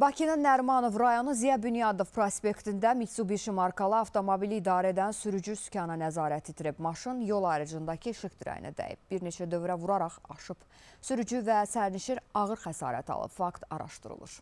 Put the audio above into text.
Bakının Nərmanov rayonu Ziya Bünyadov prospektində Mitsubishi markalı avtomobili idarə edən sürücü sükana nəzarət itirib. Maşın yol ayrıcındakı işıq dirəyinə dəyib. Bir neçə dövrə vuraraq aşıb. Sürücü və sərnişir ağır xəsarət alıb. Fakt araşdırılır.